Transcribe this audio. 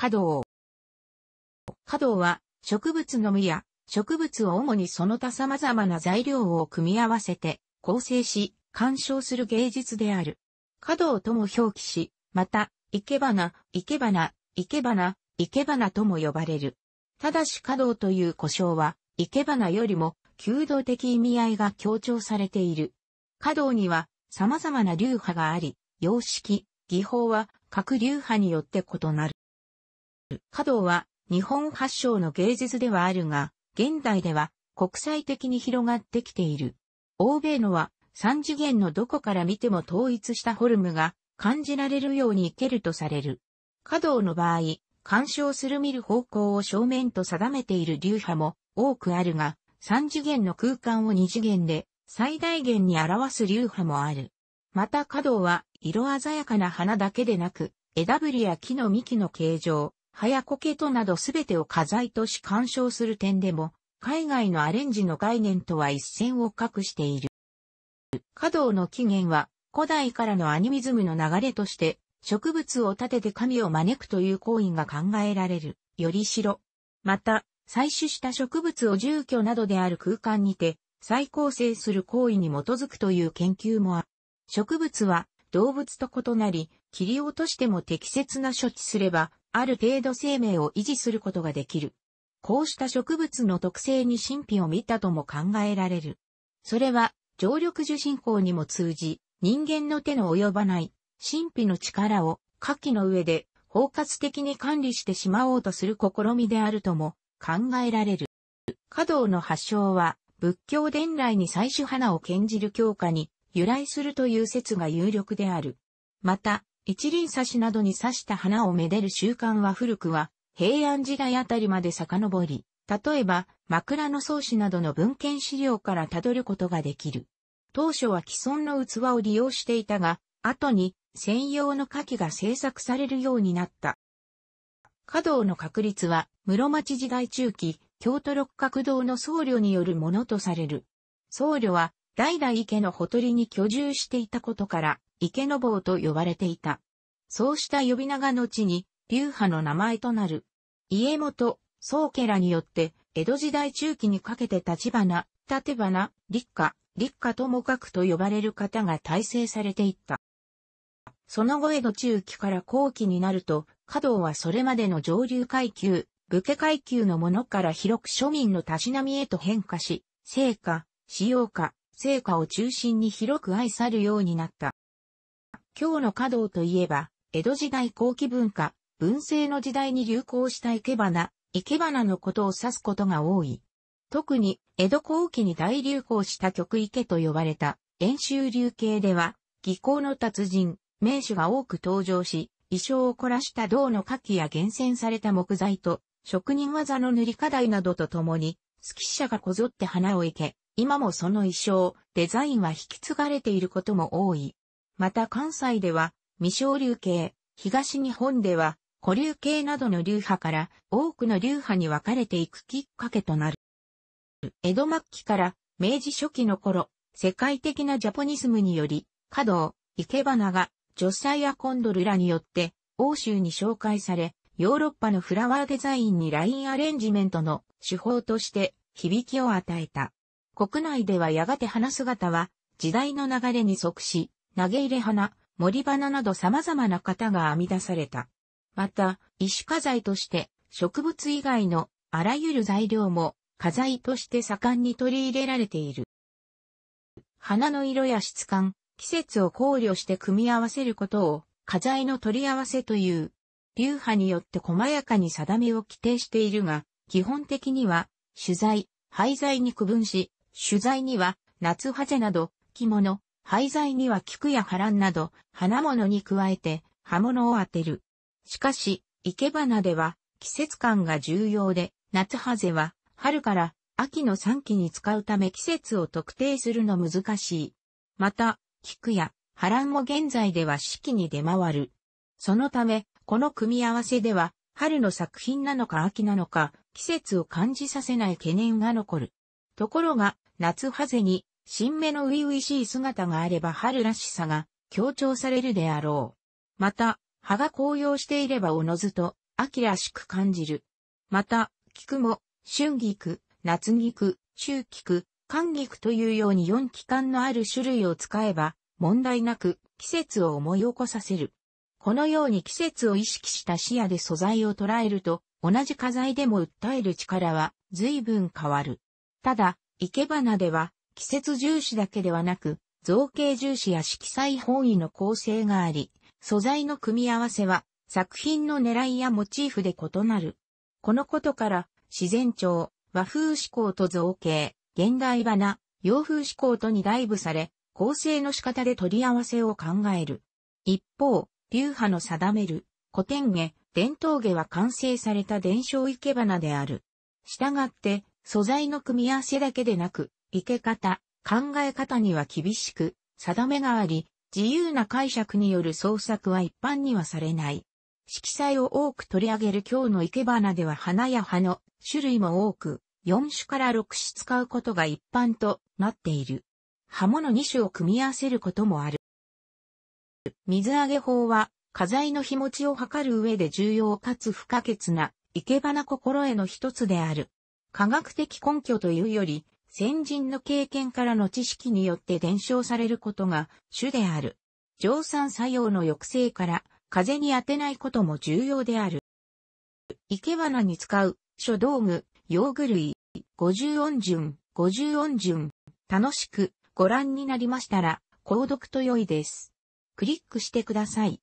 華道。華道は植物の実や植物を主にその他様々な材料を組み合わせて構成し鑑賞する芸術である。華道とも表記し、また、生け花、生け花、生け花、生け花とも呼ばれる。ただし華道という呼称は、生け花よりも、弓道的意味合いが強調されている。華道には、様々な流派があり、様式、技法は各流派によって異なる。華道は日本発祥の芸術ではあるが、現代では国際的に広がってきている。欧米のは三次元のどこから見ても統一したフォルムが感じられるようにいけるとされる。華道の場合、鑑賞する見る方向を正面と定めている流派も多くあるが、三次元の空間を二次元で最大限に表す流派もある。また華道は色鮮やかな花だけでなく、枝ぶりや木の幹の形状、早コケとなどすべてを花材とし鑑賞する点でも、海外のアレンジの概念とは一線を画している。華道の起源は、古代からのアニミズムの流れとして、植物を立てて神を招くという行為が考えられる、よりしろ。また、採取した植物を住居などである空間にて、再構成する行為に基づくという研究もある。植物は動物と異なり、切り落としても適切な処置すれば、ある程度生命を維持することができる。こうした植物の特性に神秘を見たとも考えられる。それは、常緑樹信仰にも通じ、人間の手の及ばない、神秘の力を、下記の上で、包括的に管理してしまおうとする試みであるとも考えられる。華道の発祥は、仏教伝来に最初花を献じる教科に由来するという説が有力である。また、一輪挿しなどに刺した花をめでる習慣は古くは、平安時代あたりまで遡り、例えば、枕草子などの文献資料からたどることができる。当初は既存の器を利用していたが、後に専用の花器が製作されるようになった。華道の確立は、室町時代中期、京都六角堂の僧侶によるものとされる。僧侶は、代々池のほとりに居住していたことから、池の坊と呼ばれていた。そうした呼び名が後に、流派の名前となる。家元、宗家らによって、江戸時代中期にかけて立花、立花、立花、立花ともかくと呼ばれる方が体制されていった。その後江戸中期から後期になると、華道はそれまでの上流階級、武家階級のものから広く庶民のたしなみへと変化し、成果、使用化、成果を中心に広く愛さるようになった。今日の華道といえば、江戸時代後期文化、文政の時代に流行した生け花、生け花のことを指すことが多い。特に、江戸後期に大流行した曲池と呼ばれた、演習流系では、技巧の達人、名手が多く登場し、衣装を凝らした銅の花器や厳選された木材と、職人技の塗り課題などとともに、好き者がこぞって花を生け、今もその衣装、デザインは引き継がれていることも多い。また関西では、未小流系、東日本では、古流系などの流派から多くの流派に分かれていくきっかけとなる。江戸末期から明治初期の頃、世界的なジャポニスムにより、華道、生け花が、ジョサイア・コンドルらによって、欧州に紹介され、ヨーロッパのフラワーデザインにラインアレンジメントの手法として響きを与えた。国内ではやがて花姿は時代の流れに即し、投げ入れ花、森花など様々な型が編み出された。また、石花材として植物以外のあらゆる材料も花材として盛んに取り入れられている。花の色や質感、季節を考慮して組み合わせることを花材の取り合わせという、流派によって細やかに定めを規定しているが、基本的には、取材、廃材に区分し、取材には、夏ハゼなど、着物、廃材には菊や波乱など、花物に加えて刃物を当てる。しかし、生け花では季節感が重要で、夏ハゼは春から秋の3期に使うため季節を特定するの難しい。また、菊や波乱も現在では四季に出回る。そのため、この組み合わせでは、春の作品なのか秋なのか、季節を感じさせない懸念が残る。ところが、夏ハゼに新芽の初々しい姿があれば春らしさが強調されるであろう。また、葉が紅葉していればおのずと秋らしく感じる。また、菊も春菊、夏菊、秋菊、寒菊というように4期間のある種類を使えば問題なく季節を思い起こさせる。このように季節を意識した視野で素材を捉えると同じ花材でも訴える力は随分変わる。ただ、生け花では季節重視だけではなく、造形重視や色彩本位の構成があり、素材の組み合わせは作品の狙いやモチーフで異なる。このことから、自然調、和風思考と造形、現代花、洋風思考とにライブされ、構成の仕方で取り合わせを考える。一方、流派の定める、古典芸、伝統芸は完成された伝承生け花である。従って、素材の組み合わせだけでなく、生け方、考え方には厳しく、定めがあり、自由な解釈による創作は一般にはされない。色彩を多く取り上げる今日の生け花では花や葉の種類も多く、4種から6種使うことが一般となっている。葉物2種を組み合わせることもある。水揚げ法は、花材の日持ちを図る上で重要かつ不可欠な、生け花心得の一つである。科学的根拠というより、先人の経験からの知識によって伝承されることが主である。乗散作用の抑制から風に当てないことも重要である。生け花に使う書道具、用具類、五十音順、五十音順、楽しくご覧になりましたら、購読と良いです。クリックしてください。